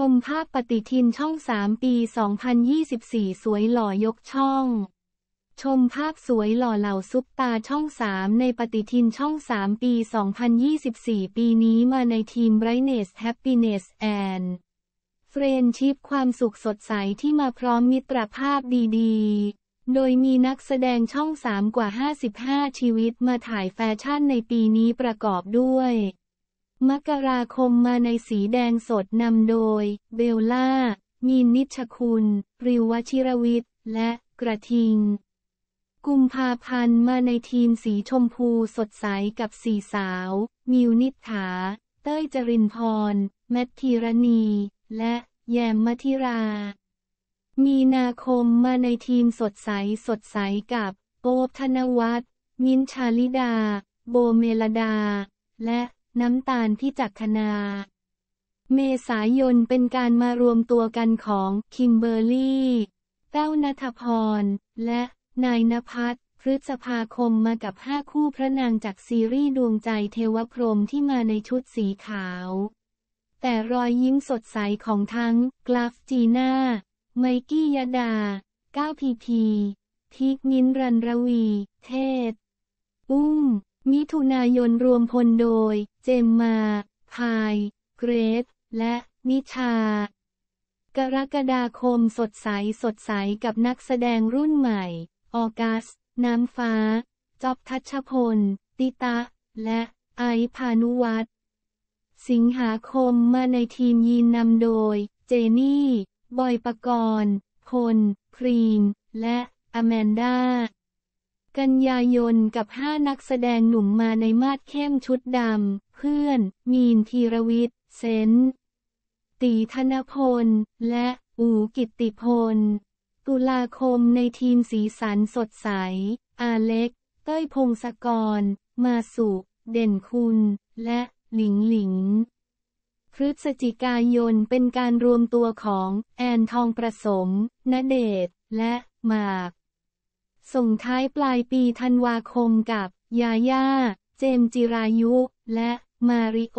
ชมภาพปฏิทินช่อง 3 ปี 2024 สวยหล่อยกช่อง ชมภาพสวยหล่อเหล่าซุปตาช่อง 3 ในปฏิทินช่อง 3 ปี 2024 ปีนี้มาในทีม Brightness Happiness and Friendship ความสุขสดใสที่มาพร้อมมิตรภาพดี ๆ โดยมีนักแสดงช่อง 3 กว่า 55 ชีวิตมาถ่ายแฟชั่นในปีนี้ประกอบด้วยมกราคมมาในสีแดงสดนำโดย เบลล่า มีนนิชคุณ ริววชิรวิทย์ และกระทิง กุมภาพันธ์มาในทีมสีชมพูสดใสกับสีสาว มิวนิษฐาเต้ยจรินพร แมทธีรณี และแยมมัธิรา มีนาคมมาในทีมสดใสสดใสกับ โปบธนวัฒน์มินชาลิดา โบเมลดา และน้ำตาลพิจักคณาเมษายนเป็นการมารวมตัวกันของ คิมเบอร์รี่แต้วนัทพรและนายนภัสพฤษภาคมมากับห้าคู่พระนางจากซีรีส์ดวงใจเทวพรมที่มาในชุดสีขาว แต่รอยยิ้มสดใสของทั้ง กราฟจีน่า ไมกี้ยดาก้าวพีพีพีกนินรันรวี เทศ อุ้มมิถุนายนรวมพลโดย เจมมาพาย เกรซและนิชา กรกฎาคมสดใส สดใส กับนักแสดงรุ่นใหม่ ออกัส น้ำฟ้า จอบทัชพล ติตะ และ ไอพานุวัตรสิงหาคมมาในทีมยีนนำโดย เจนี่ บอยปกรณ์พล พรีมและอแมนดากันยายนกับ5นักแสดงหนุ่มมาในมาดเข้มชุดดำ เพื่อนมีนธีรวิทย์เซนตีธนพล และอูกิติพล ตุลาคมในทีมสีสันสดใส อาเล็ก เต้ยพงศกร มาสุเด่นคุณ และหลิงหลิงพฤศจิกายนเป็นการรวมตัวของ แอนทองประสมณเดชและหมากส่งท้ายปลายปีธันวาคมกับยาย่า เจมจิรายุ และมาริโอ